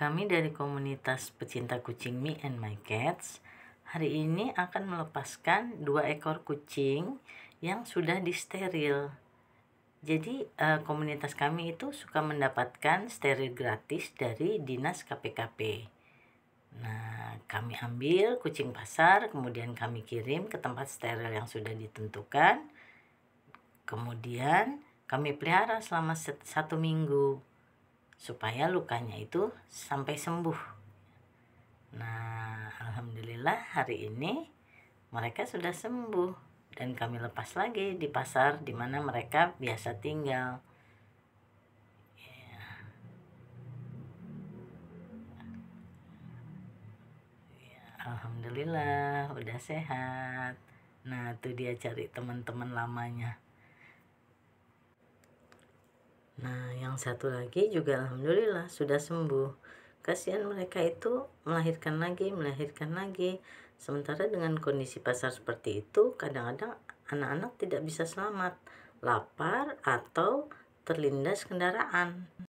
Kami dari komunitas pecinta kucing Me and My Cats hari ini akan melepaskan dua ekor kucing yang sudah disteril. Jadi eh, komunitas kami itu suka mendapatkan steril gratis dari dinas KPKP. Nah, kami ambil kucing pasar, kemudian kami kirim ke tempat steril yang sudah ditentukan. Kemudian kami pelihara selama satu minggu supaya lukanya itu sampai sembuh. Nah, alhamdulillah hari ini mereka sudah sembuh dan kami lepas lagi di pasar di mana mereka biasa tinggal. Ya. alhamdulillah udah sehat. Nah, tuh dia cari teman-teman lamanya. yang satu lagi juga alhamdulillah sudah sembuh kasihan mereka itu melahirkan lagi melahirkan lagi sementara dengan kondisi pasar seperti itu kadang-kadang anak-anak tidak bisa selamat lapar atau terlindas kendaraan